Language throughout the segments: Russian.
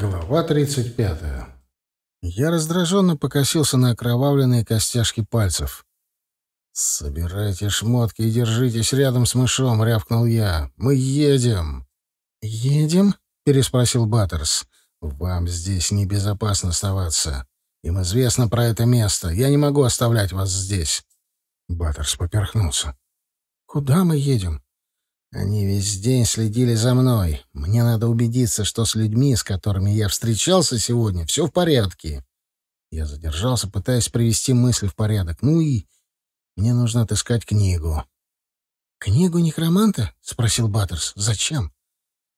Глава 35. Я раздраженно покосился на окровавленные костяшки пальцев. «Собирайте шмотки и держитесь рядом с мышом», — рявкнул я. «Мы едем». «Едем?» — переспросил Баттерс. «Вам здесь небезопасно оставаться. Им известно про это место. Я не могу оставлять вас здесь». Баттерс поперхнулся. «Куда мы едем? Они весь день следили за мной. Мне надо убедиться, что с людьми, с которыми я встречался сегодня, все в порядке. Я задержался, пытаясь привести мысли в порядок. Ну и мне нужно отыскать книгу. «Книгу некроманта?» — спросил Баттерс. «Зачем?»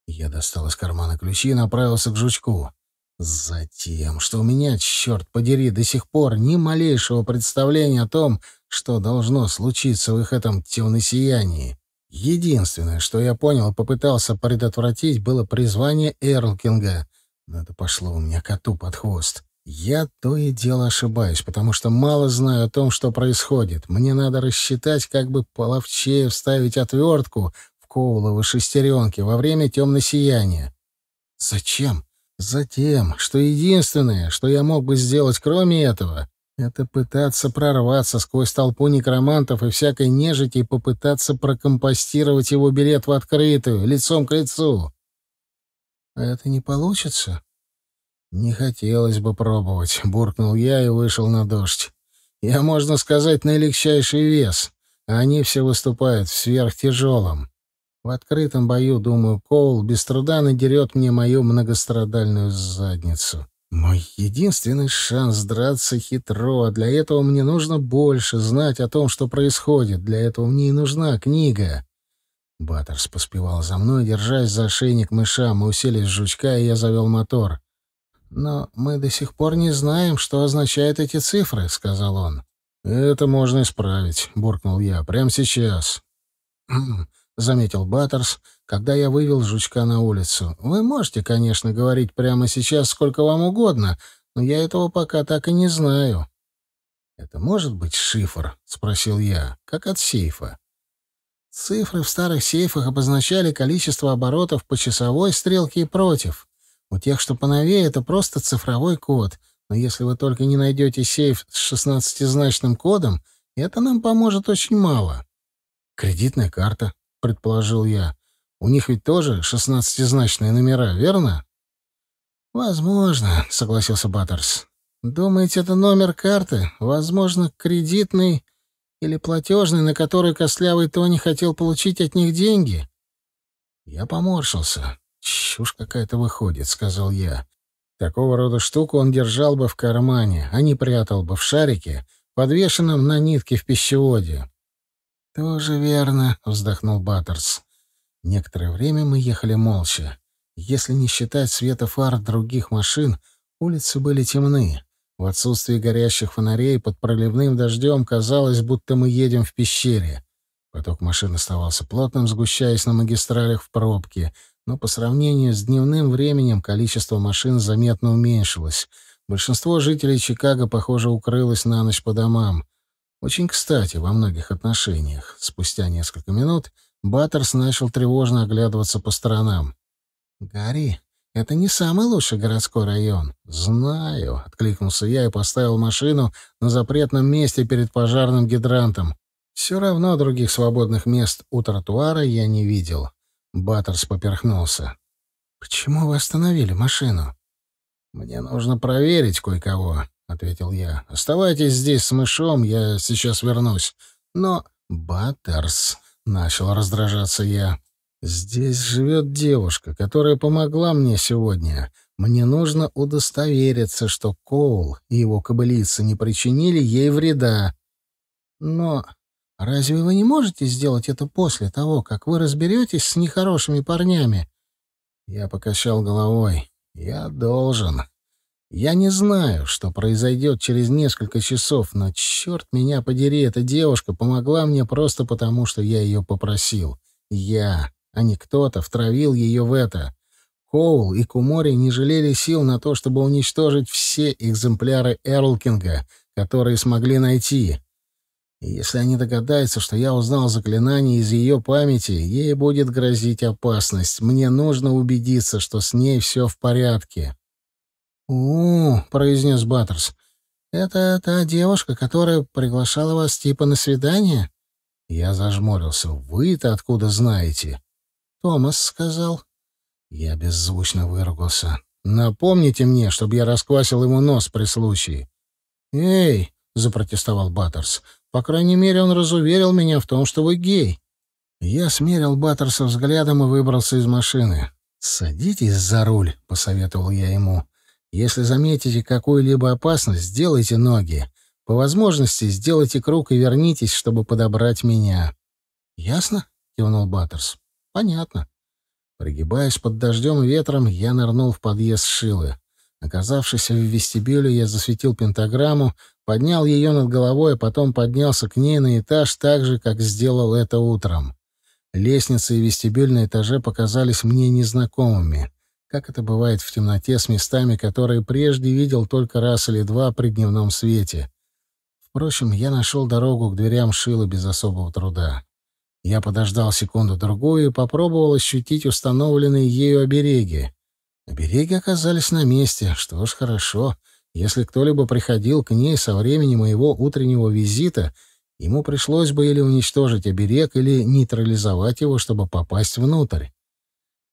Я достал из кармана ключи и направился к жучку. Затем, что у меня, черт подери, до сих пор ни малейшего представления о том, что должно случиться в их этом темносиянии. сиянии. Единственное, что я понял, и попытался предотвратить, было призвание Эрлкинга. Но это пошло у меня коту под хвост. Я то и дело ошибаюсь, потому что мало знаю о том, что происходит. Мне надо рассчитать, как бы половчее вставить отвертку в Коуловы шестеренки во время темно-сияния. Зачем? Затем, что единственное, что я мог бы сделать кроме этого, это пытаться прорваться сквозь толпу некромантов и всякой нежити и попытаться прокомпостировать его билет в открытую, лицом к лицу. А это не получится? Не хотелось бы пробовать, буркнул я и вышел на дождь. Я, можно сказать, на легчайший вес, а они все выступают в сверхтяжелом. В открытом бою, думаю, Коул без труда надерет мне мою многострадальную задницу. Мой единственный шанс драться хитро, а для этого мне нужно больше знать о том, что происходит, для этого мне и нужна книга. Баттерс поспевал за мной, держась за шейник мыша, мы уселись в жучка, и я завел мотор. «Но мы до сих пор не знаем, что означают эти цифры», — сказал он. «Это можно исправить», — буркнул я, — «прямо сейчас». — заметил Баттерс, когда я вывел жучка на улицу. «Вы можете, конечно, говорить прямо сейчас сколько вам угодно, но я этого пока так и не знаю». «Это может быть шифр?» — спросил я. «Как от сейфа?» Цифры в старых сейфах обозначали количество оборотов по часовой стрелке и против. У тех, что поновее, это просто цифровой код. Но если вы только не найдете сейф с шестнадцатизначным кодом, это нам поможет очень мало. «Кредитная карта», предположил я. У них ведь тоже шестнадцатизначные номера, верно? Возможно, согласился Баттерс. Думаете, это номер карты? Возможно, кредитный или платежный, на который костлявый Тони хотел получить от них деньги? Я поморщился. Чушь какая-то выходит, сказал я. Такого рода штуку он держал бы в кармане, а не прятал бы в шарике, подвешенном на нитке в пищеводе. «Тоже верно», — вздохнул Баттерс. Некоторое время мы ехали молча. Если не считать света фар других машин, улицы были темны. В отсутствии горящих фонарей под проливным дождем казалось, будто мы едем в пещере. Поток машин оставался плотным, сгущаясь на магистралях в пробке, но по сравнению с дневным временем количество машин заметно уменьшилось. Большинство жителей Чикаго, похоже, укрылось на ночь по домам. Очень кстати во многих отношениях. Спустя несколько минут Баттерс начал тревожно оглядываться по сторонам. «Гарри, это не самый лучший городской район». «Знаю», — откликнулся я и поставил машину на запретном месте перед пожарным гидрантом. Все равно других свободных мест у тротуара я не видел. Баттерс поперхнулся. «Почему вы остановили машину?» «Мне нужно проверить кое-кого ответил я. Оставайтесь здесь с мышом, я сейчас вернусь. Но Баттерс начал раздражаться я. Здесь живет девушка, которая помогла мне сегодня. Мне нужно удостовериться, что Коул и его кобылица не причинили ей вреда. Но разве вы не можете сделать это после того, как вы разберетесь с нехорошими парнями? Я покачал головой. Я должен. Я не знаю, что произойдет через несколько часов, но, черт меня подери, эта девушка помогла мне просто потому, что я ее попросил. Я, а не кто-то, втравил ее в это. Коул и Кумори не жалели сил на то, чтобы уничтожить все экземпляры Эрлкинга, которые смогли найти. И если они догадаются, что я узнал заклинание из ее памяти, ей будет грозить опасность. Мне нужно убедиться, что с ней все в порядке произнес Баттерс. «Это та девушка, которая приглашала вас типа на свидание?» Я зажмурился. «Вы-то откуда знаете?» «Томас сказал». Я беззвучно выругался. «Напомните мне, чтобы я расквасил ему нос при случае». «Эй!» — запротестовал Баттерс. «По крайней мере, он разуверил меня в том, что вы гей». Я смерил Баттерса взглядом и выбрался из машины. «Садитесь за руль», — посоветовал я ему. Если заметите какую-либо опасность, сделайте ноги. По возможности сделайте круг и вернитесь, чтобы подобрать меня. Ясно? кивнул Баттерс. Понятно. Пригибаясь под дождем и ветром, я нырнул в подъезд Шилы. Оказавшись в вестибюле, я засветил пентаграмму, поднял ее над головой, а потом поднялся к ней на этаж так же, как сделал это утром. Лестница и вестибюль на этаже показались мне незнакомыми как это бывает в темноте с местами, которые прежде видел только раз или два при дневном свете. Впрочем, я нашел дорогу к дверям шилы без особого труда. Я подождал секунду-другую и попробовал ощутить установленные ею обереги. Обереги оказались на месте, что ж, хорошо. Если кто-либо приходил к ней со времени моего утреннего визита, ему пришлось бы или уничтожить оберег, или нейтрализовать его, чтобы попасть внутрь.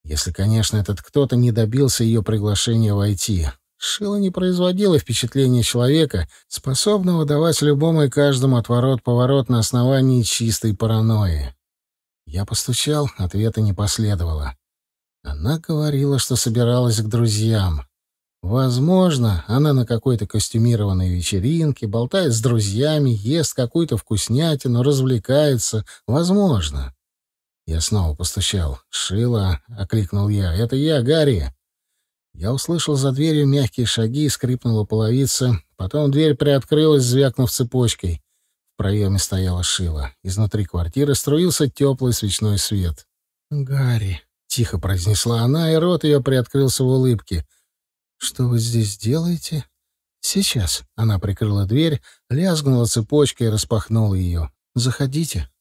Если, конечно, этот кто-то не добился ее приглашения войти. Шила не производила впечатления человека, способного давать любому и каждому отворот-поворот на основании чистой паранойи. Я постучал, ответа не последовало. Она говорила, что собиралась к друзьям. Возможно, она на какой-то костюмированной вечеринке, болтает с друзьями, ест какую-то вкуснятину, развлекается. Возможно. Я снова постучал. «Шила!» — окликнул я. «Это я, Гарри!» Я услышал за дверью мягкие шаги, и скрипнула половица. Потом дверь приоткрылась, звякнув цепочкой. В проеме стояла Шила. Изнутри квартиры струился теплый свечной свет. «Гарри!» — тихо произнесла она, и рот ее приоткрылся в улыбке. «Что вы здесь делаете?» «Сейчас». Она прикрыла дверь, лязгнула цепочкой и распахнула ее. «Заходите».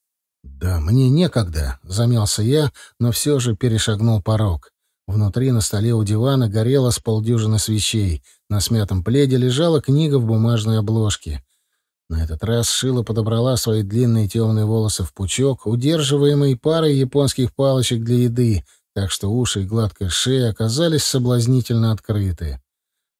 «Да мне некогда», — замялся я, но все же перешагнул порог. Внутри на столе у дивана горело с полдюжины свечей. На смятом пледе лежала книга в бумажной обложке. На этот раз Шила подобрала свои длинные темные волосы в пучок, удерживаемый парой японских палочек для еды, так что уши и гладкая шея оказались соблазнительно открыты.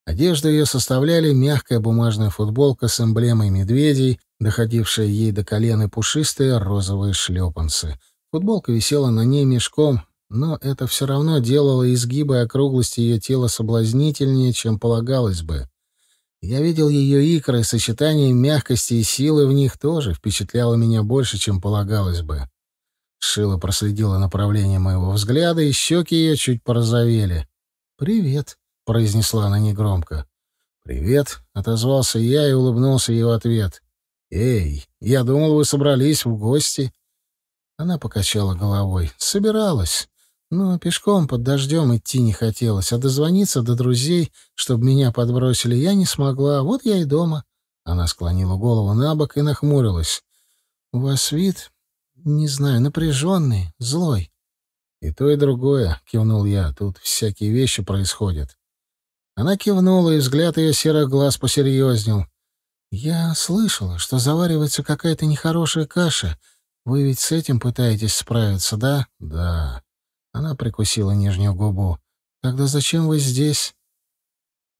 Одежду ее составляли мягкая бумажная футболка с эмблемой медведей, доходившая ей до колена и пушистые розовые шлепанцы. Футболка висела на ней мешком, но это все равно делало изгибы и округлости ее тела соблазнительнее, чем полагалось бы. Я видел ее икры, сочетание мягкости и силы в них тоже впечатляло меня больше, чем полагалось бы. Шила проследила направление моего взгляда, и щеки ее чуть порозовели. «Привет», произнесла она негромко. «Привет», — отозвался я и улыбнулся ей в ответ. «Эй, я думал, вы собрались в гости». Она покачала головой. «Собиралась, но пешком под дождем идти не хотелось, а дозвониться до друзей, чтобы меня подбросили, я не смогла. Вот я и дома». Она склонила голову на бок и нахмурилась. «У вас вид, не знаю, напряженный, злой». «И то, и другое», — кивнул я, — «тут всякие вещи происходят». Она кивнула, и взгляд ее серых глаз посерьезнел. «Я слышала, что заваривается какая-то нехорошая каша. Вы ведь с этим пытаетесь справиться, да?» «Да». Она прикусила нижнюю губу. «Тогда зачем вы здесь?»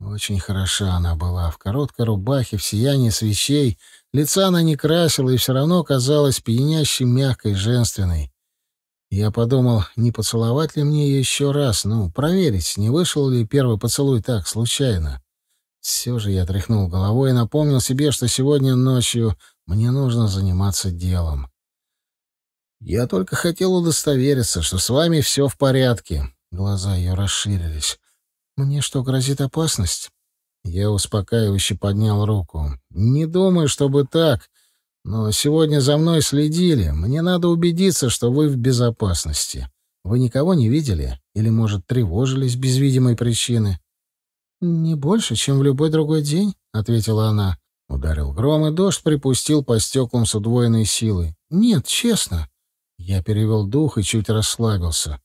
Очень хороша она была, в короткой рубахе, в сиянии свечей. Лица она не красила и все равно казалась пьянящей, мягкой, женственной. Я подумал, не поцеловать ли мне еще раз, ну, проверить, не вышел ли первый поцелуй так, случайно. Все же я тряхнул головой и напомнил себе, что сегодня ночью мне нужно заниматься делом. «Я только хотел удостовериться, что с вами все в порядке». Глаза ее расширились. «Мне что, грозит опасность?» Я успокаивающе поднял руку. «Не думаю, чтобы так. Но сегодня за мной следили. Мне надо убедиться, что вы в безопасности. Вы никого не видели? Или, может, тревожились без видимой причины?» «Не больше, чем в любой другой день», — ответила она. Ударил гром, и дождь припустил по стеклам с удвоенной силой. «Нет, честно». Я перевел дух и чуть расслабился.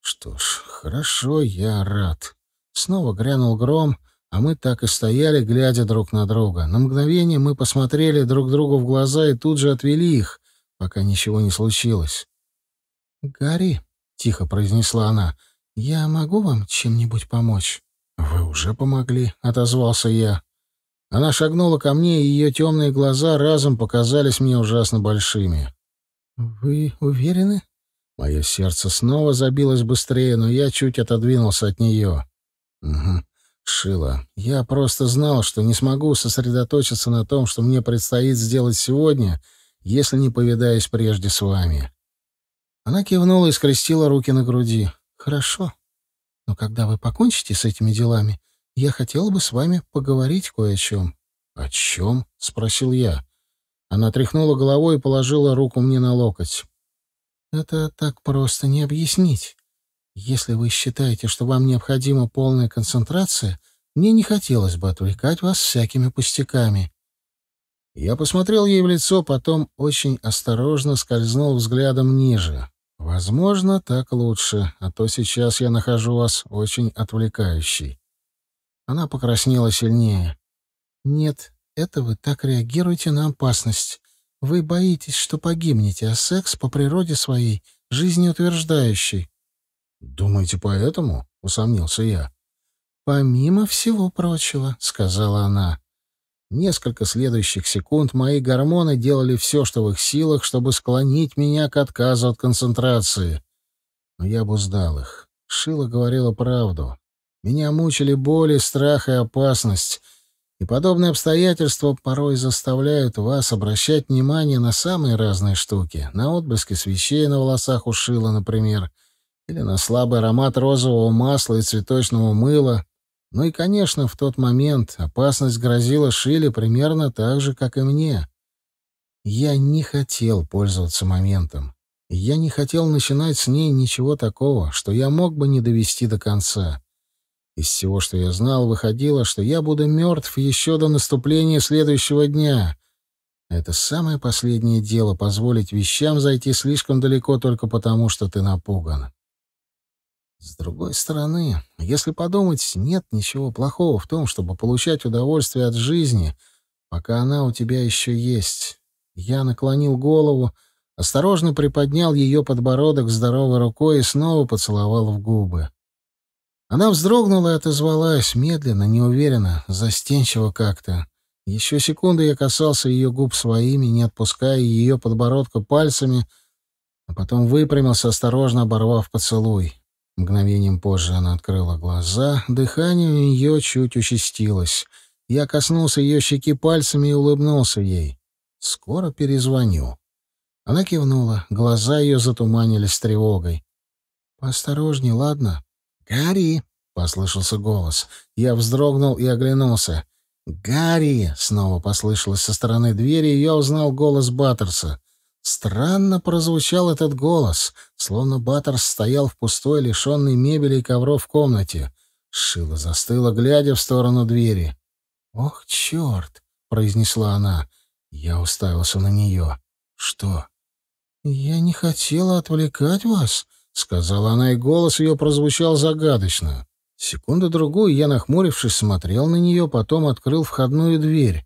«Что ж, хорошо, я рад». Снова грянул гром — а мы так и стояли, глядя друг на друга. На мгновение мы посмотрели друг другу в глаза и тут же отвели их, пока ничего не случилось. «Гарри», — тихо произнесла она, — «я могу вам чем-нибудь помочь?» «Вы уже помогли», — отозвался я. Она шагнула ко мне, и ее темные глаза разом показались мне ужасно большими. «Вы уверены?» Мое сердце снова забилось быстрее, но я чуть отодвинулся от нее. «Угу. Шила, я просто знал, что не смогу сосредоточиться на том, что мне предстоит сделать сегодня, если не повидаюсь прежде с вами. Она кивнула и скрестила руки на груди. Хорошо. Но когда вы покончите с этими делами, я хотела бы с вами поговорить кое о чем. — О чем? — спросил я. Она тряхнула головой и положила руку мне на локоть. — Это так просто не объяснить. Если вы считаете, что вам необходима полная концентрация, мне не хотелось бы отвлекать вас всякими пустяками. Я посмотрел ей в лицо, потом очень осторожно скользнул взглядом ниже. Возможно, так лучше, а то сейчас я нахожу вас очень отвлекающей. Она покраснела сильнее. Нет, это вы так реагируете на опасность. Вы боитесь, что погибнете, а секс по природе своей жизнеутверждающий. «Думаете, поэтому?» — усомнился я. «Помимо всего прочего», — сказала она. Несколько следующих секунд мои гормоны делали все, что в их силах, чтобы склонить меня к отказу от концентрации. Но я обуздал их. Шила говорила правду. Меня мучили боли, страх и опасность. И подобные обстоятельства порой заставляют вас обращать внимание на самые разные штуки. На отблески свечей на волосах у Шила, например — или на слабый аромат розового масла и цветочного мыла. Ну и, конечно, в тот момент опасность грозила Шиле примерно так же, как и мне. Я не хотел пользоваться моментом. Я не хотел начинать с ней ничего такого, что я мог бы не довести до конца. Из всего, что я знал, выходило, что я буду мертв еще до наступления следующего дня. Это самое последнее дело — позволить вещам зайти слишком далеко только потому, что ты напуган. С другой стороны, если подумать, нет ничего плохого в том, чтобы получать удовольствие от жизни, пока она у тебя еще есть. Я наклонил голову, осторожно приподнял ее подбородок здоровой рукой и снова поцеловал в губы. Она вздрогнула и отозвалась, медленно, неуверенно, застенчиво как-то. Еще секунду я касался ее губ своими, не отпуская ее подбородка пальцами, а потом выпрямился, осторожно оборвав поцелуй. Мгновением позже она открыла глаза, дыхание у нее чуть участилось. Я коснулся ее щеки пальцами и улыбнулся ей. «Скоро перезвоню». Она кивнула, глаза ее затуманились тревогой. «Поосторожней, ладно?» «Гарри!» — послышался голос. Я вздрогнул и оглянулся. «Гарри!» — снова послышалось со стороны двери, и я узнал голос Баттерса. Странно прозвучал этот голос, словно Баттер стоял в пустой, лишенной мебели и ковров комнате. Шила застыла, глядя в сторону двери. «Ох, черт!» — произнесла она. Я уставился на нее. «Что?» «Я не хотела отвлекать вас», — сказала она, и голос ее прозвучал загадочно. Секунду-другую я, нахмурившись, смотрел на нее, потом открыл входную дверь.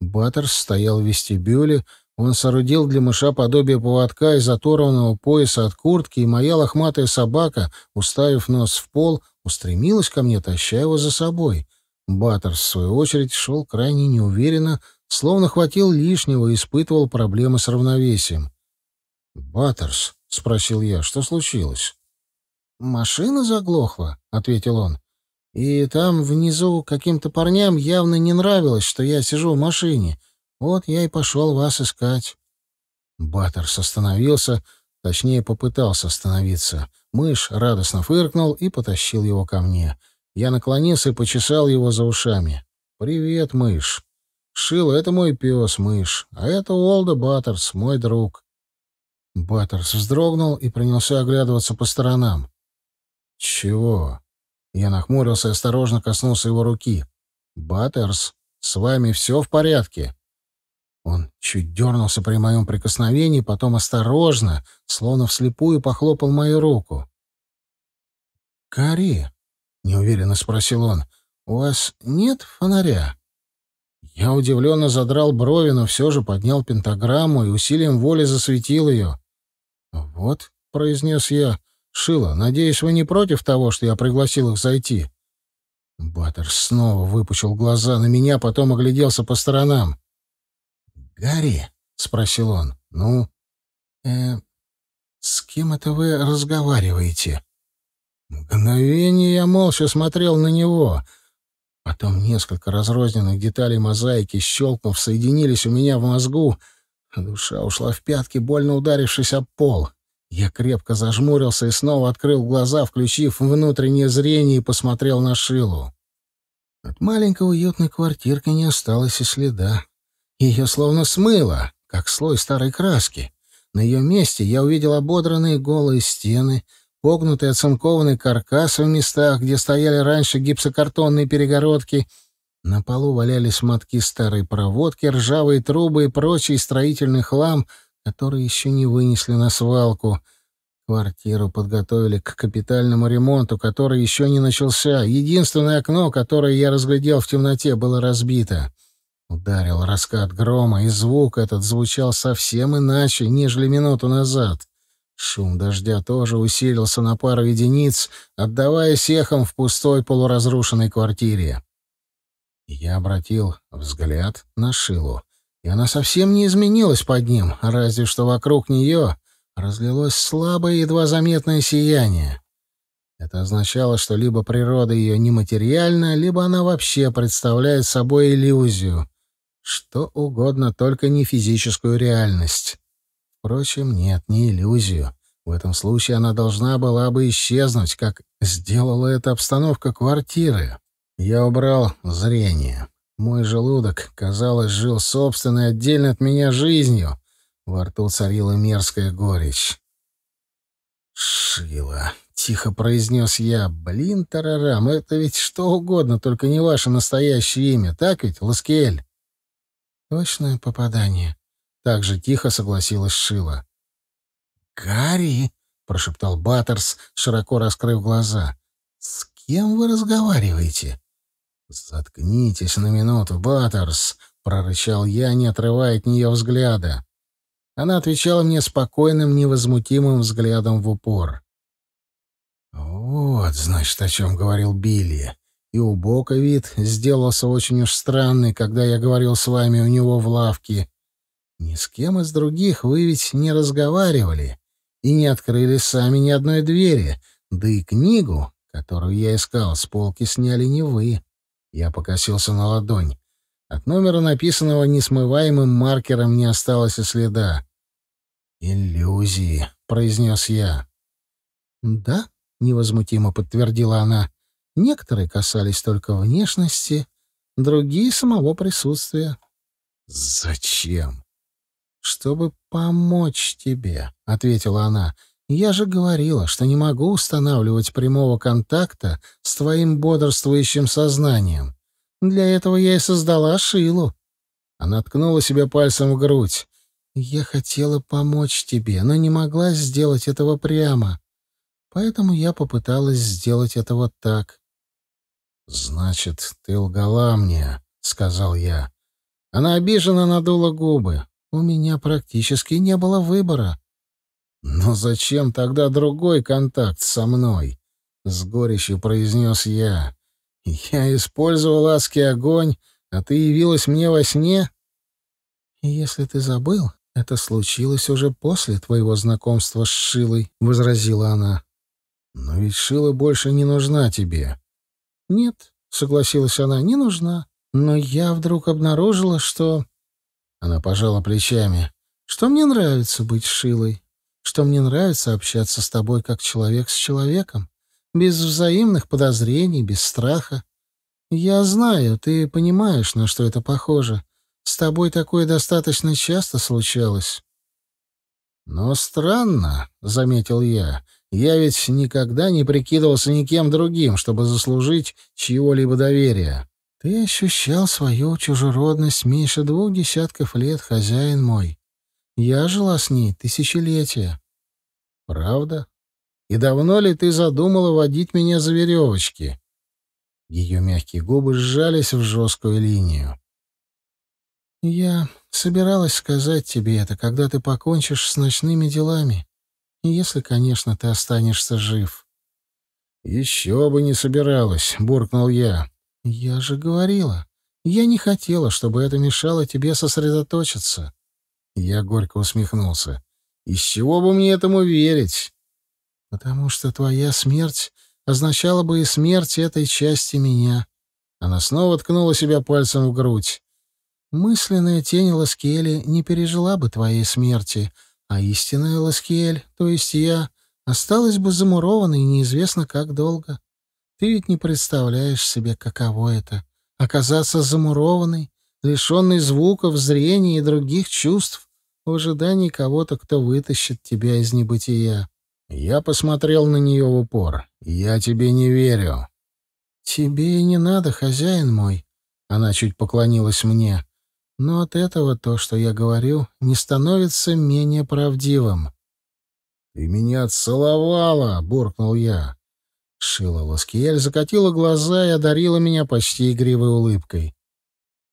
Баттерс стоял в вестибюле, он соорудил для мыша подобие поводка из оторванного пояса от куртки, и моя лохматая собака, уставив нос в пол, устремилась ко мне, таща его за собой. Баттерс, в свою очередь, шел крайне неуверенно, словно хватил лишнего и испытывал проблемы с равновесием. «Баттерс», — спросил я, — «что случилось?» «Машина заглохла», — ответил он. «И там внизу каким-то парням явно не нравилось, что я сижу в машине. Вот я и пошел вас искать. Баттерс остановился, точнее, попытался остановиться. Мышь радостно фыркнул и потащил его ко мне. Я наклонился и почесал его за ушами. «Привет, мышь!» Шил, это мой пес, мышь, а это Уолда Баттерс, мой друг». Баттерс вздрогнул и принялся оглядываться по сторонам. «Чего?» Я нахмурился и осторожно коснулся его руки. «Баттерс, с вами все в порядке?» Он чуть дернулся при моем прикосновении, потом осторожно, словно вслепую, похлопал мою руку. «Кари?» — неуверенно спросил он. «У вас нет фонаря?» Я удивленно задрал брови, но все же поднял пентаграмму и усилием воли засветил ее. «Вот», — произнес я, — «Шила, надеюсь, вы не против того, что я пригласил их зайти?» Баттер снова выпучил глаза на меня, потом огляделся по сторонам. «Гарри?» — спросил он. «Ну?» э, «С кем это вы разговариваете?» Мгновение я молча смотрел на него. Потом несколько разрозненных деталей мозаики, щелкнув, соединились у меня в мозгу. Душа ушла в пятки, больно ударившись об пол. Я крепко зажмурился и снова открыл глаза, включив внутреннее зрение и посмотрел на Шилу. От маленькой уютной квартирки не осталось и следа. Ее словно смыло, как слой старой краски. На ее месте я увидел ободранные голые стены, погнутый оцинкованный каркас в местах, где стояли раньше гипсокартонные перегородки. На полу валялись мотки старой проводки, ржавые трубы и прочий строительный хлам, который еще не вынесли на свалку. Квартиру подготовили к капитальному ремонту, который еще не начался. Единственное окно, которое я разглядел в темноте, было разбито. Ударил раскат грома, и звук этот звучал совсем иначе, нежели минуту назад. Шум дождя тоже усилился на пару единиц, отдаваясь эхом в пустой полуразрушенной квартире. Я обратил взгляд на Шилу, и она совсем не изменилась под ним, разве что вокруг нее разлилось слабое, едва заметное сияние. Это означало, что либо природа ее нематериальна, либо она вообще представляет собой иллюзию — что угодно, только не физическую реальность. Впрочем, нет, не иллюзию. В этом случае она должна была бы исчезнуть, как сделала эта обстановка квартиры. Я убрал зрение. Мой желудок, казалось, жил собственной отдельно от меня жизнью. Во рту царила мерзкая горечь. «Шила!» — тихо произнес я. «Блин, тарарам, это ведь что угодно, только не ваше настоящее имя, так ведь, Ласкель?» «Точное попадание», — Также тихо согласилась Шила. «Гарри», — прошептал Баттерс, широко раскрыв глаза, — «с кем вы разговариваете?» «Заткнитесь на минуту, Баттерс», — прорычал я, не отрывая от нее взгляда. Она отвечала мне спокойным, невозмутимым взглядом в упор. «Вот, значит, о чем говорил Билли. И у вид сделался очень уж странный, когда я говорил с вами у него в лавке. Ни с кем из других вы ведь не разговаривали и не открыли сами ни одной двери, да и книгу, которую я искал, с полки сняли не вы. Я покосился на ладонь. От номера, написанного несмываемым маркером, не осталось и следа. «Иллюзии», — произнес я. «Да», — невозмутимо подтвердила она, Некоторые касались только внешности, другие — самого присутствия. «Зачем?» «Чтобы помочь тебе», — ответила она. «Я же говорила, что не могу устанавливать прямого контакта с твоим бодрствующим сознанием. Для этого я и создала Шилу». Она ткнула себя пальцем в грудь. «Я хотела помочь тебе, но не могла сделать этого прямо. Поэтому я попыталась сделать это вот так. «Значит, ты лгала мне», — сказал я. Она обиженно надула губы. «У меня практически не было выбора». «Но зачем тогда другой контакт со мной?» — с горечью произнес я. «Я использовал адский огонь, а ты явилась мне во сне?» «Если ты забыл, это случилось уже после твоего знакомства с Шилой», — возразила она. «Но ведь Шила больше не нужна тебе. «Нет», — согласилась она, — «не нужна». Но я вдруг обнаружила, что... Она пожала плечами. Что мне нравится быть Шилой. Что мне нравится общаться с тобой как человек с человеком. Без взаимных подозрений, без страха. Я знаю, ты понимаешь, на что это похоже. С тобой такое достаточно часто случалось. «Но странно», — заметил я, я ведь никогда не прикидывался никем другим, чтобы заслужить чьего-либо доверия. Ты ощущал свою чужеродность меньше двух десятков лет, хозяин мой. Я жила с ней тысячелетия. Правда? И давно ли ты задумала водить меня за веревочки? Ее мягкие губы сжались в жесткую линию. Я собиралась сказать тебе это, когда ты покончишь с ночными делами. Если, конечно, ты останешься жив. «Еще бы не собиралась», — буркнул я. «Я же говорила. Я не хотела, чтобы это мешало тебе сосредоточиться». Я горько усмехнулся. «Из чего бы мне этому верить?» «Потому что твоя смерть означала бы и смерть этой части меня». Она снова ткнула себя пальцем в грудь. «Мысленная тень Ласкели не пережила бы твоей смерти», а истинная Ласкиэль, то есть я, осталась бы замурованной неизвестно как долго. Ты ведь не представляешь себе, каково это — оказаться замурованной, лишенной звуков, зрения и других чувств в ожидании кого-то, кто вытащит тебя из небытия. Я посмотрел на нее в упор. Я тебе не верю. Тебе и не надо, хозяин мой. Она чуть поклонилась мне. Но от этого то, что я говорю, не становится менее правдивым. «Ты меня целовала!» — буркнул я. Шила Ласкиель закатила глаза и одарила меня почти игривой улыбкой.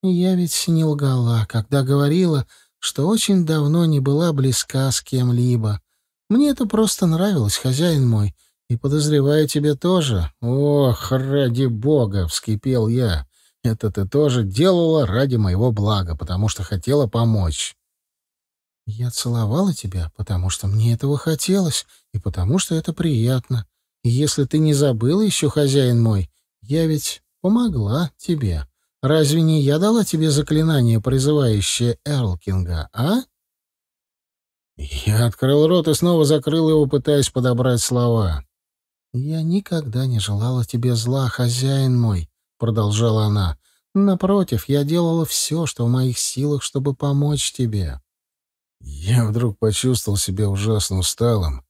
«Я ведь не лгала, когда говорила, что очень давно не была близка с кем-либо. Мне это просто нравилось, хозяин мой, и подозреваю тебе тоже. Ох, ради бога, вскипел я. Это ты тоже делала ради моего блага, потому что хотела помочь. Я целовала тебя, потому что мне этого хотелось, и потому что это приятно. И если ты не забыла еще, хозяин мой, я ведь помогла тебе. Разве не я дала тебе заклинание, призывающее Эрлкинга, а? Я открыл рот и снова закрыл его, пытаясь подобрать слова. Я никогда не желала тебе зла, хозяин мой. — продолжала она. «Напротив, я делала все, что в моих силах, чтобы помочь тебе». Я вдруг почувствовал себя ужасно усталым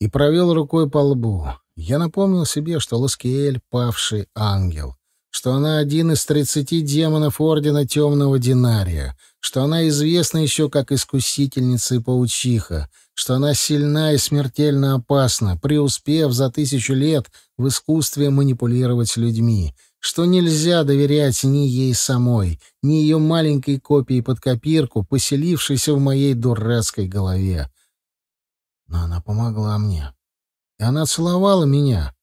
и провел рукой по лбу. Я напомнил себе, что Ласкиэль — павший ангел, что она один из тридцати демонов Ордена Темного Динария, что она известна еще как Искусительница и Паучиха, что она сильна и смертельно опасна, преуспев за тысячу лет в искусстве манипулировать людьми, что нельзя доверять ни ей самой, ни ее маленькой копии под копирку, поселившейся в моей дурацкой голове. Но она помогла мне. И она целовала меня.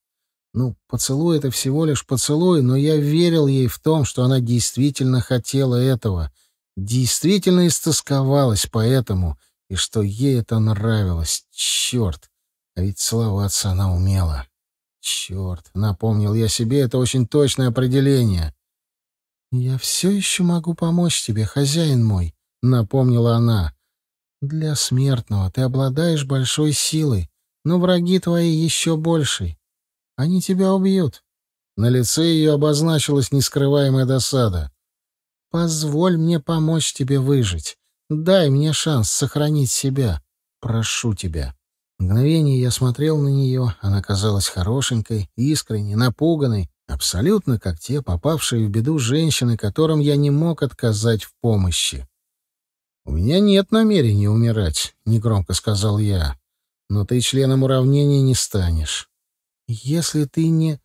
Ну, поцелуй — это всего лишь поцелуй, но я верил ей в том, что она действительно хотела этого, действительно истосковалась по этому, и что ей это нравилось. Черт! А ведь целоваться она умела. — Черт, напомнил я себе это очень точное определение. «Я все еще могу помочь тебе, хозяин мой», — напомнила она. «Для смертного ты обладаешь большой силой, но враги твои еще больше. Они тебя убьют». На лице ее обозначилась нескрываемая досада. «Позволь мне помочь тебе выжить. Дай мне шанс сохранить себя. Прошу тебя». Мгновение я смотрел на нее, она казалась хорошенькой, искренней, напуганной, абсолютно как те попавшие в беду женщины, которым я не мог отказать в помощи. «У меня нет намерения умирать», — негромко сказал я. «Но ты членом уравнения не станешь». «Если ты не...»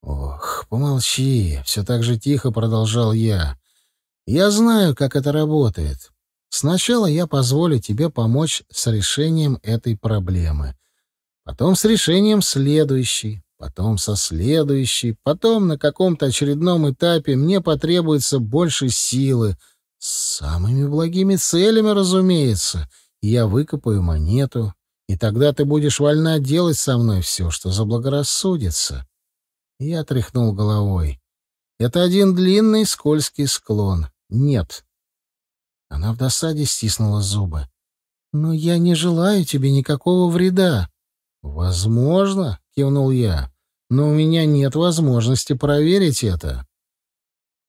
«Ох, помолчи», — все так же тихо продолжал я. «Я знаю, как это работает. Сначала я позволю тебе помочь с решением этой проблемы, потом с решением следующей, потом со следующей, потом на каком-то очередном этапе мне потребуется больше силы, с самыми благими целями, разумеется. Я выкопаю монету, и тогда ты будешь вольна делать со мной все, что заблагорассудится. Я тряхнул головой. Это один длинный скользкий склон. Нет, она в досаде стиснула зубы. «Но я не желаю тебе никакого вреда». «Возможно», — кивнул я, — «но у меня нет возможности проверить это».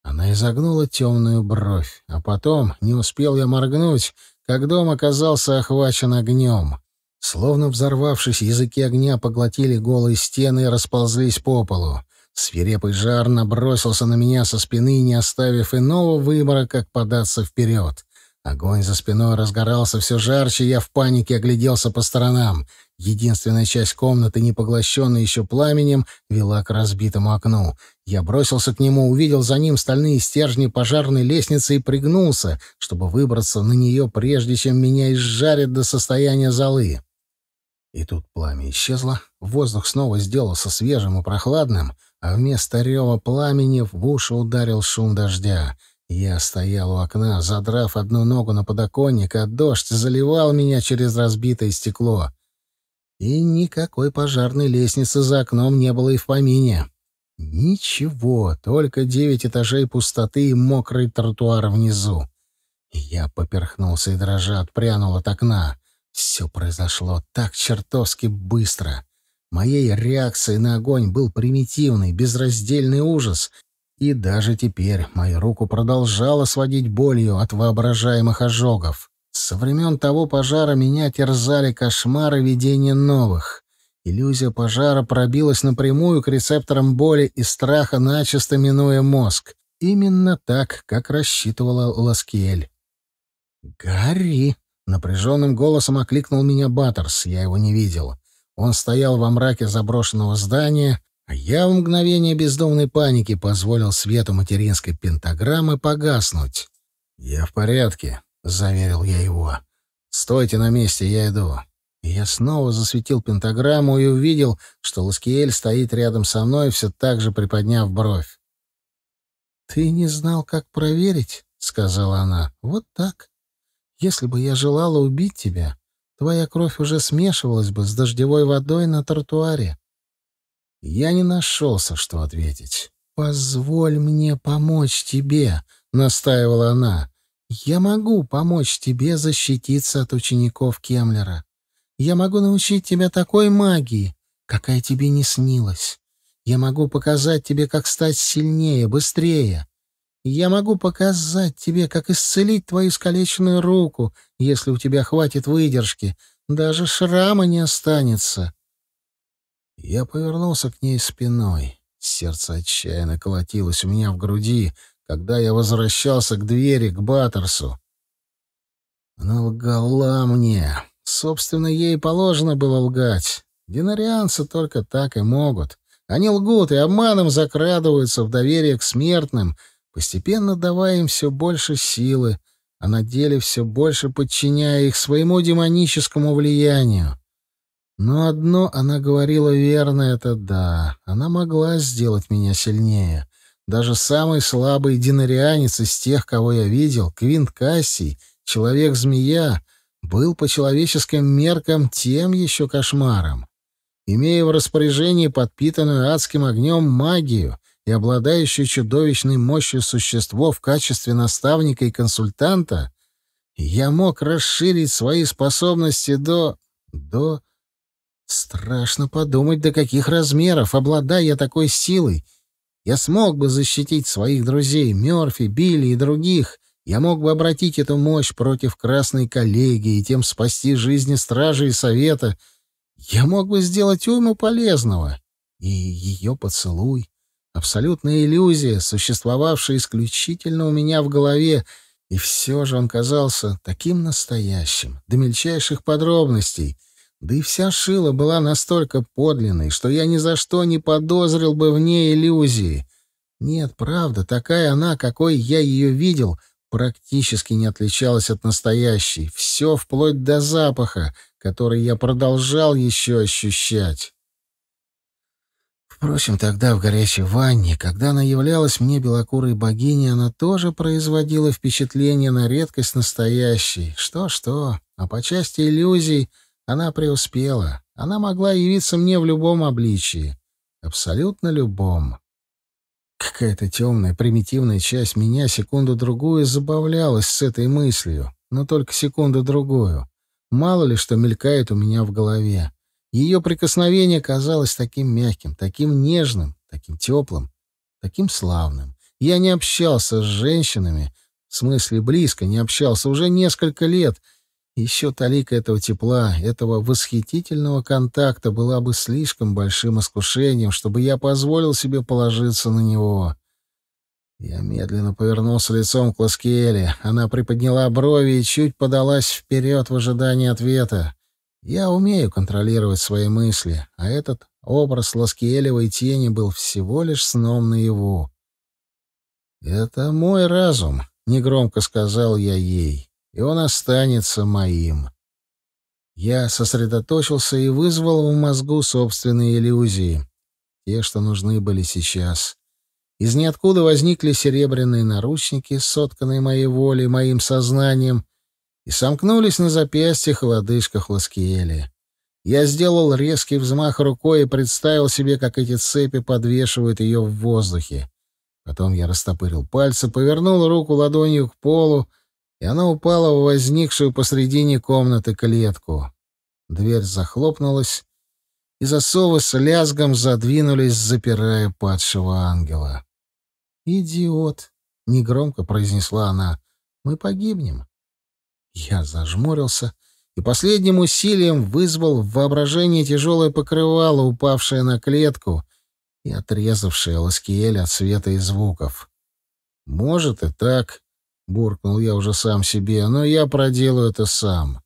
Она изогнула темную бровь, а потом, не успел я моргнуть, как дом оказался охвачен огнем. Словно взорвавшись, языки огня поглотили голые стены и расползлись по полу. Свирепый жар набросился на меня со спины, не оставив иного выбора, как податься вперед. Огонь за спиной разгорался все жарче, я в панике огляделся по сторонам. Единственная часть комнаты, не поглощенная еще пламенем, вела к разбитому окну. Я бросился к нему, увидел за ним стальные стержни пожарной лестницы и пригнулся, чтобы выбраться на нее, прежде чем меня изжарят до состояния золы. И тут пламя исчезло, воздух снова сделался свежим и прохладным, а вместо рева пламени в уши ударил шум дождя — я стоял у окна, задрав одну ногу на подоконник, а дождь заливал меня через разбитое стекло. И никакой пожарной лестницы за окном не было и в помине. Ничего, только девять этажей пустоты и мокрый тротуар внизу. Я поперхнулся и дрожа отпрянул от окна. Все произошло так чертовски быстро. Моей реакцией на огонь был примитивный, безраздельный ужас, и даже теперь мою руку продолжало сводить болью от воображаемых ожогов. Со времен того пожара меня терзали кошмары видения новых. Иллюзия пожара пробилась напрямую к рецепторам боли и страха, начисто минуя мозг. Именно так, как рассчитывала Ласкиэль. «Гарри!» — напряженным голосом окликнул меня Баттерс, я его не видел. Он стоял во мраке заброшенного здания, а я в мгновение бездомной паники позволил свету материнской пентаграммы погаснуть. «Я в порядке», — заверил я его. «Стойте на месте, я иду». я снова засветил пентаграмму и увидел, что Ласкиэль стоит рядом со мной, все так же приподняв бровь. «Ты не знал, как проверить?» — сказала она. «Вот так. Если бы я желала убить тебя, твоя кровь уже смешивалась бы с дождевой водой на тротуаре. Я не нашелся, что ответить. «Позволь мне помочь тебе», — настаивала она. «Я могу помочь тебе защититься от учеников Кемлера. Я могу научить тебя такой магии, какая тебе не снилась. Я могу показать тебе, как стать сильнее, быстрее. Я могу показать тебе, как исцелить твою искалеченную руку, если у тебя хватит выдержки. Даже шрама не останется. Я повернулся к ней спиной. Сердце отчаянно колотилось у меня в груди, когда я возвращался к двери, к Баттерсу. Она лгала мне. Собственно, ей положено было лгать. Динарианцы только так и могут. Они лгут и обманом закрадываются в доверие к смертным, постепенно давая им все больше силы, а на деле все больше подчиняя их своему демоническому влиянию. Но одно она говорила верно, это да. Она могла сделать меня сильнее. Даже самый слабый динарианец из тех, кого я видел, Квинт Кассий, Человек-змея, был по человеческим меркам тем еще кошмаром. Имея в распоряжении подпитанную адским огнем магию и обладающую чудовищной мощью существо в качестве наставника и консультанта, я мог расширить свои способности до... до... Страшно подумать, до каких размеров, обладая я такой силой. Я смог бы защитить своих друзей, Мёрфи, Билли и других. Я мог бы обратить эту мощь против Красной коллегии и тем спасти жизни Стражи и Совета. Я мог бы сделать уйму полезного. И ее поцелуй. Абсолютная иллюзия, существовавшая исключительно у меня в голове, и все же он казался таким настоящим, до мельчайших подробностей — да и вся шила была настолько подлинной, что я ни за что не подозрил бы в ней иллюзии. Нет, правда, такая она, какой я ее видел, практически не отличалась от настоящей. Все вплоть до запаха, который я продолжал еще ощущать. Впрочем, тогда в горячей ванне, когда она являлась мне белокурой богиней, она тоже производила впечатление на редкость настоящей. Что-что, а по части иллюзий — она преуспела. Она могла явиться мне в любом обличии. Абсолютно любом. Какая-то темная, примитивная часть меня секунду-другую забавлялась с этой мыслью. Но только секунду-другую. Мало ли что мелькает у меня в голове. Ее прикосновение казалось таким мягким, таким нежным, таким теплым, таким славным. Я не общался с женщинами, в смысле близко не общался, уже несколько лет — еще талика этого тепла, этого восхитительного контакта была бы слишком большим искушением, чтобы я позволил себе положиться на него. Я медленно повернулся лицом к Ласкиэле. Она приподняла брови и чуть подалась вперед в ожидании ответа. Я умею контролировать свои мысли, а этот образ Ласкиэлевой тени был всего лишь сном наяву. «Это мой разум», — негромко сказал я ей и он останется моим. Я сосредоточился и вызвал в мозгу собственные иллюзии. Те, что нужны были сейчас. Из ниоткуда возникли серебряные наручники, сотканные моей волей, моим сознанием, и сомкнулись на запястьях и лодыжках Ласкиэли. Я сделал резкий взмах рукой и представил себе, как эти цепи подвешивают ее в воздухе. Потом я растопырил пальцы, повернул руку ладонью к полу, и она упала в возникшую посредине комнаты клетку. Дверь захлопнулась, и засовы с лязгом задвинулись, запирая падшего ангела. «Идиот!» — негромко произнесла она. «Мы погибнем». Я зажмурился и последним усилием вызвал в воображение тяжелое покрывало, упавшее на клетку и отрезавшее Ласкиэль от света и звуков. «Может и так», Буркнул я уже сам себе, но я проделаю это сам.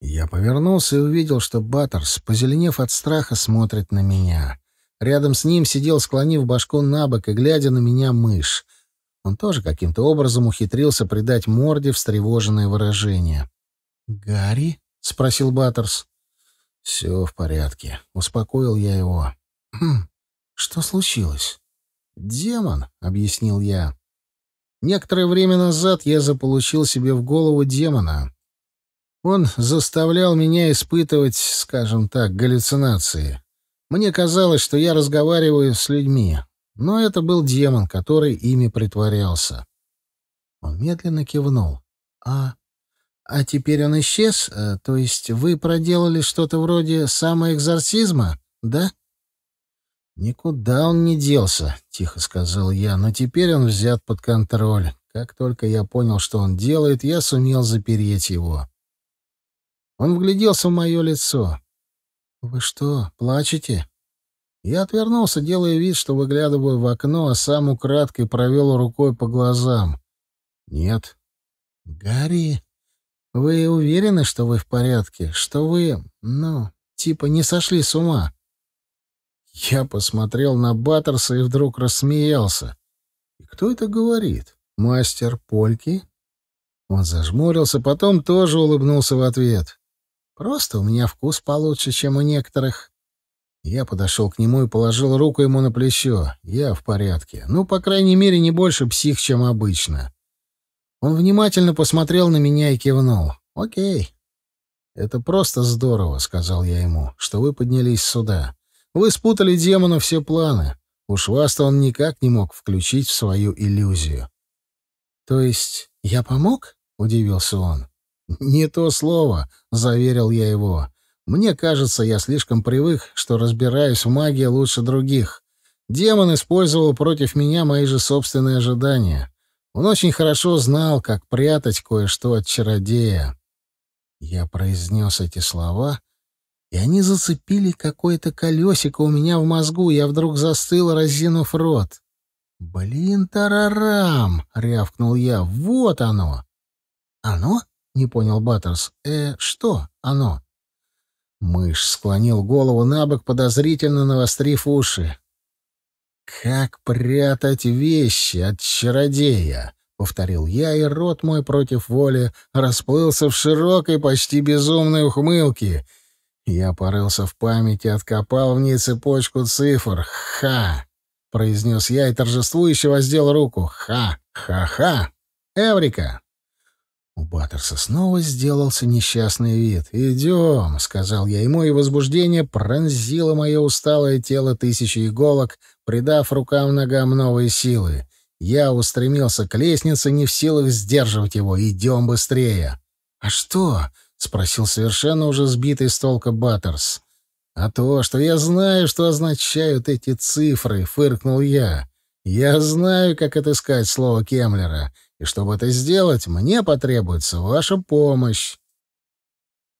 Я повернулся и увидел, что Баттерс, позеленев от страха, смотрит на меня. Рядом с ним сидел, склонив башку на бок и глядя на меня, мышь. Он тоже каким-то образом ухитрился придать морде встревоженное выражение. «Гарри?» — спросил Баттерс. «Все в порядке», — успокоил я его. «Хм, что случилось?» «Демон», — объяснил я. Некоторое время назад я заполучил себе в голову демона. Он заставлял меня испытывать, скажем так, галлюцинации. Мне казалось, что я разговариваю с людьми, но это был демон, который ими притворялся. Он медленно кивнул. «А... а теперь он исчез? Э, то есть вы проделали что-то вроде самоэкзорцизма, да?» «Никуда он не делся», — тихо сказал я, — «но теперь он взят под контроль. Как только я понял, что он делает, я сумел запереть его». Он вгляделся в мое лицо. «Вы что, плачете?» Я отвернулся, делая вид, что выглядываю в окно, а сам украдкой провел рукой по глазам. «Нет». «Гарри, вы уверены, что вы в порядке? Что вы, ну, типа не сошли с ума?» Я посмотрел на Баттерса и вдруг рассмеялся. «И кто это говорит? Мастер Польки?» Он зажмурился, потом тоже улыбнулся в ответ. «Просто у меня вкус получше, чем у некоторых». Я подошел к нему и положил руку ему на плечо. Я в порядке. Ну, по крайней мере, не больше псих, чем обычно. Он внимательно посмотрел на меня и кивнул. «Окей». «Это просто здорово», — сказал я ему, — «что вы поднялись сюда. Вы спутали демона все планы. Уж вас-то он никак не мог включить в свою иллюзию. — То есть я помог? — удивился он. — Не то слово, — заверил я его. Мне кажется, я слишком привык, что разбираюсь в магии лучше других. Демон использовал против меня мои же собственные ожидания. Он очень хорошо знал, как прятать кое-что от чародея. Я произнес эти слова, и они зацепили какое-то колесико у меня в мозгу, я вдруг застыл, разинув рот. «Блин, тарарам!» — рявкнул я. «Вот оно!» «Оно?» — не понял Баттерс. «Э, что оно?» Мышь склонил голову на бок, подозрительно навострив уши. «Как прятать вещи от чародея?» — повторил я, и рот мой против воли расплылся в широкой, почти безумной ухмылке — я порылся в памяти, откопал в ней цепочку цифр. «Ха!» — произнес я и торжествующе воздел руку. «Ха! Ха-ха! Эврика!» У Баттерса снова сделался несчастный вид. «Идем», — сказал я ему, и возбуждение пронзило мое усталое тело тысячи иголок, придав рукам-ногам новые силы. Я устремился к лестнице, не в силах сдерживать его. «Идем быстрее!» «А что?» — спросил совершенно уже сбитый с толка Баттерс. «А то, что я знаю, что означают эти цифры», — фыркнул я. «Я знаю, как отыскать слово Кемлера, и чтобы это сделать, мне потребуется ваша помощь».